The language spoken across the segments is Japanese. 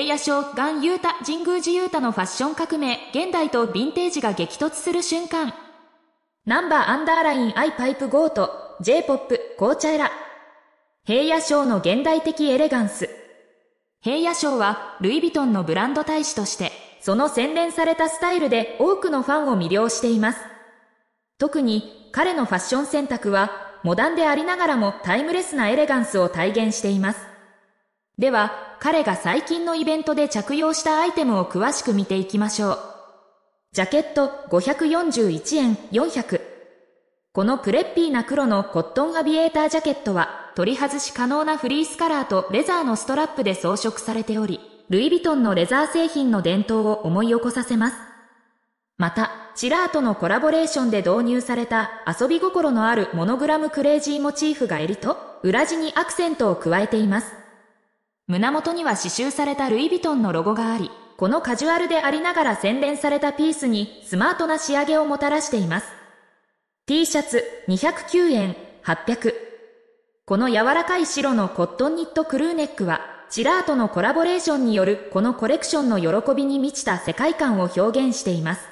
平野ンユー太神宮寺裕太のファッション革命、現代とヴィンテージが激突する瞬間。ナンバーアンダーラインアイパイプゴート、J-POP、紅茶エラ。平野賞の現代的エレガンス。平野賞は、ルイ・ヴィトンのブランド大使として、その洗練されたスタイルで多くのファンを魅了しています。特に、彼のファッション選択は、モダンでありながらもタイムレスなエレガンスを体現しています。では、彼が最近のイベントで着用したアイテムを詳しく見ていきましょう。ジャケット541円400。このクレッピーな黒のコットンアビエータージャケットは、取り外し可能なフリースカラーとレザーのストラップで装飾されており、ルイ・ヴィトンのレザー製品の伝統を思い起こさせます。また、チラーとのコラボレーションで導入された遊び心のあるモノグラムクレイジーモチーフが襟と裏地にアクセントを加えています。胸元には刺繍されたルイ・ヴィトンのロゴがあり、このカジュアルでありながら洗練されたピースにスマートな仕上げをもたらしています。T シャツ209円800。この柔らかい白のコットンニットクルーネックは、チラートのコラボレーションによるこのコレクションの喜びに満ちた世界観を表現しています。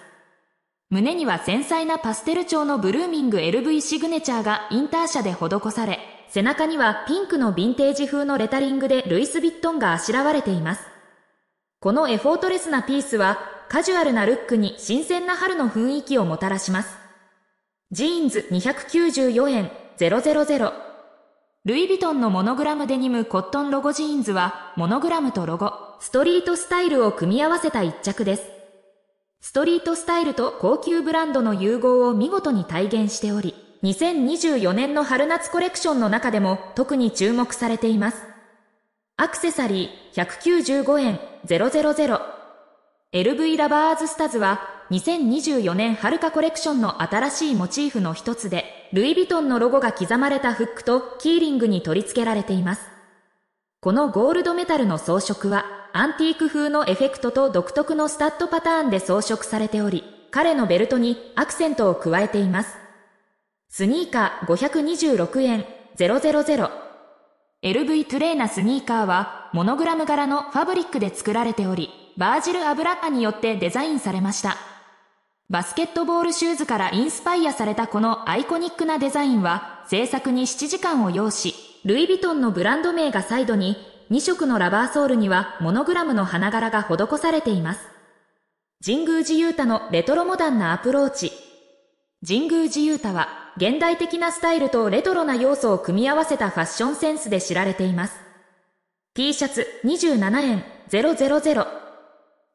胸には繊細なパステル調のブルーミング LV シグネチャーがインター社で施され、背中にはピンクのヴィンテージ風のレタリングでルイス・ヴィットンがあしらわれています。このエフォートレスなピースはカジュアルなルックに新鮮な春の雰囲気をもたらします。ジーンズ294円000ルイ・ヴィトンのモノグラムデニムコットンロゴジーンズはモノグラムとロゴ、ストリートスタイルを組み合わせた一着です。ストリートスタイルと高級ブランドの融合を見事に体現しており、2024年の春夏コレクションの中でも特に注目されています。アクセサリー195円000 LV ラバーズスタズは2024年春夏コレクションの新しいモチーフの一つで、ルイ・ヴィトンのロゴが刻まれたフックとキーリングに取り付けられています。このゴールドメタルの装飾は、アンティーク風のエフェクトと独特のスタッドパターンで装飾されており、彼のベルトにアクセントを加えています。スニーカー526円000 LV トゥレーナスニーカーはモノグラム柄のファブリックで作られており、バージル・アブラッカによってデザインされました。バスケットボールシューズからインスパイアされたこのアイコニックなデザインは制作に7時間を要し、ルイ・ヴィトンのブランド名がサイドに2色のラバーソールにはモノグラムの花柄が施されています。神宮寺優太のレトロモダンなアプローチ。神宮寺優太は現代的なスタイルとレトロな要素を組み合わせたファッションセンスで知られています。T シャツ27円000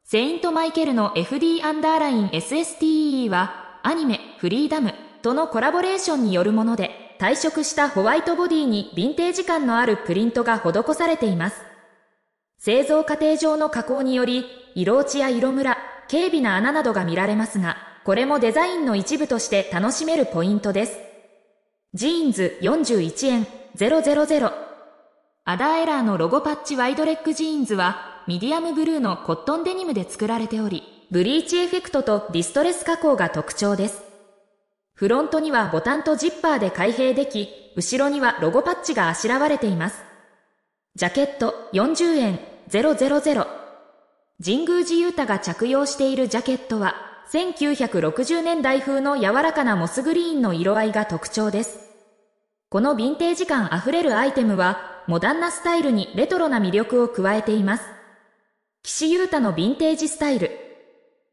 セイント・マイケルの FD アンダーライン SSTE はアニメフリーダムとのコラボレーションによるもので退色したホワイトボディにヴィンテージ感のあるプリントが施されています。製造過程上の加工により色落ちや色ムラ、軽微な穴などが見られますが、これもデザインの一部として楽しめるポイントです。ジーンズ41円000アダーエラーのロゴパッチワイドレッグジーンズはミディアムブルーのコットンデニムで作られており、ブリーチエフェクトとディストレス加工が特徴です。フロントにはボタンとジッパーで開閉でき、後ろにはロゴパッチがあしらわれています。ジャケット40円000神宮寺ユ太が着用しているジャケットは1960年代風の柔らかなモスグリーンの色合いが特徴です。このヴィンテージ感あふれるアイテムは、モダンなスタイルにレトロな魅力を加えています。岸優太のヴィンテージスタイル。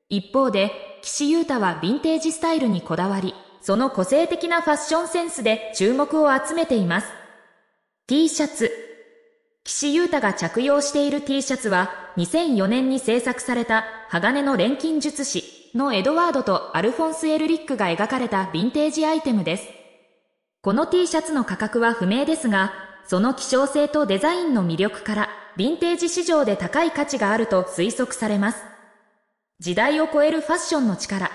一方で、岸優太はヴィンテージスタイルにこだわり、その個性的なファッションセンスで注目を集めています。T シャツ。岸優太が着用している T シャツは、2004年に制作された鋼の錬金術師のエドワードとアルフォンス・エルリックが描かれたヴィンテージアイテムです。この T シャツの価格は不明ですが、その希少性とデザインの魅力から、ヴィンテージ市場で高い価値があると推測されます。時代を超えるファッションの力。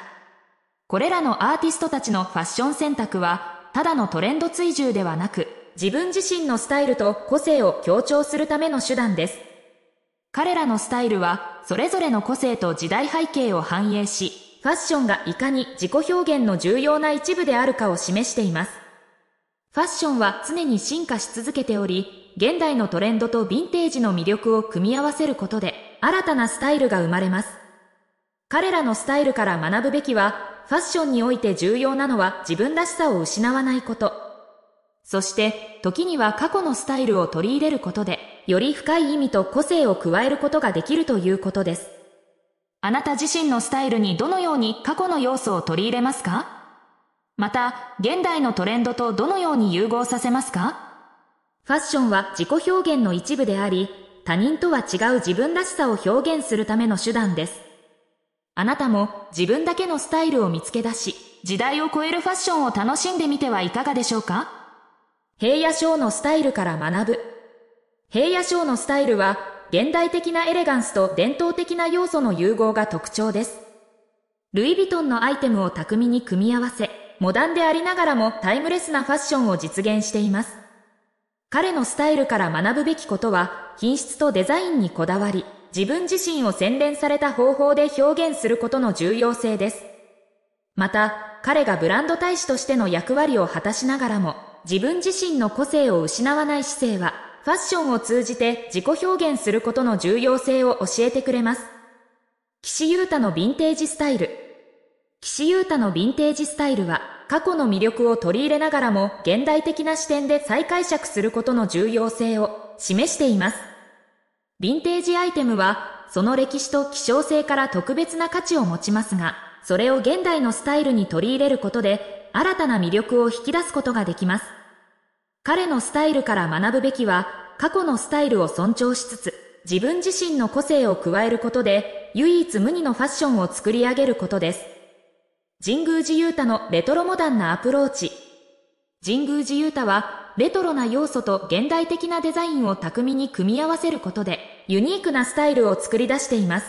これらのアーティストたちのファッション選択は、ただのトレンド追従ではなく、自分自身のスタイルと個性を強調するための手段です。彼らのスタイルはそれぞれの個性と時代背景を反映し、ファッションがいかに自己表現の重要な一部であるかを示しています。ファッションは常に進化し続けており、現代のトレンドとヴィンテージの魅力を組み合わせることで、新たなスタイルが生まれます。彼らのスタイルから学ぶべきは、ファッションにおいて重要なのは自分らしさを失わないこと。そして、時には過去のスタイルを取り入れることで、より深い意味と個性を加えることができるということです。あなた自身のスタイルにどのように過去の要素を取り入れますかまた、現代のトレンドとどのように融合させますかファッションは自己表現の一部であり、他人とは違う自分らしさを表現するための手段です。あなたも自分だけのスタイルを見つけ出し、時代を超えるファッションを楽しんでみてはいかがでしょうか平野翔のスタイルから学ぶ。平野賞のスタイルは、現代的なエレガンスと伝統的な要素の融合が特徴です。ルイ・ヴィトンのアイテムを巧みに組み合わせ、モダンでありながらもタイムレスなファッションを実現しています。彼のスタイルから学ぶべきことは、品質とデザインにこだわり、自分自身を洗練された方法で表現することの重要性です。また、彼がブランド大使としての役割を果たしながらも、自分自身の個性を失わない姿勢は、ファッションを通じて自己表現することの重要性を教えてくれます。岸優太のヴィンテージスタイル。岸優太のヴィンテージスタイルは、過去の魅力を取り入れながらも現代的な視点で再解釈することの重要性を示しています。ヴィンテージアイテムは、その歴史と希少性から特別な価値を持ちますが、それを現代のスタイルに取り入れることで、新たな魅力を引き出すことができます。彼のスタイルから学ぶべきは、過去のスタイルを尊重しつつ、自分自身の個性を加えることで、唯一無二のファッションを作り上げることです。神宮寺勇太のレトロモダンなアプローチ。神宮寺勇太は、レトロな要素と現代的なデザインを巧みに組み合わせることで、ユニークなスタイルを作り出しています。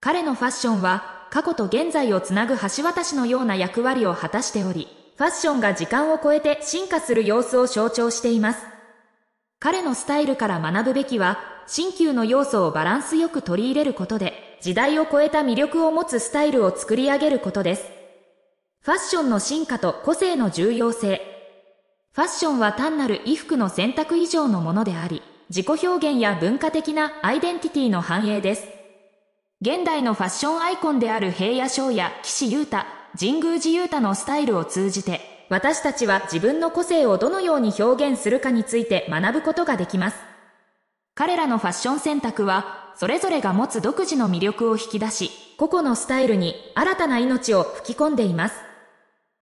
彼のファッションは、過去と現在をつなぐ橋渡しのような役割を果たしており、ファッションが時間を超えて進化する様子を象徴しています。彼のスタイルから学ぶべきは、新旧の要素をバランスよく取り入れることで、時代を超えた魅力を持つスタイルを作り上げることです。ファッションの進化と個性の重要性。ファッションは単なる衣服の選択以上のものであり、自己表現や文化的なアイデンティティの反映です。現代のファッションアイコンである平野翔や岸優太、神宮寺勇太のスタイルを通じて私たちは自分の個性をどのように表現するかについて学ぶことができます彼らのファッション選択はそれぞれが持つ独自の魅力を引き出し個々のスタイルに新たな命を吹き込んでいます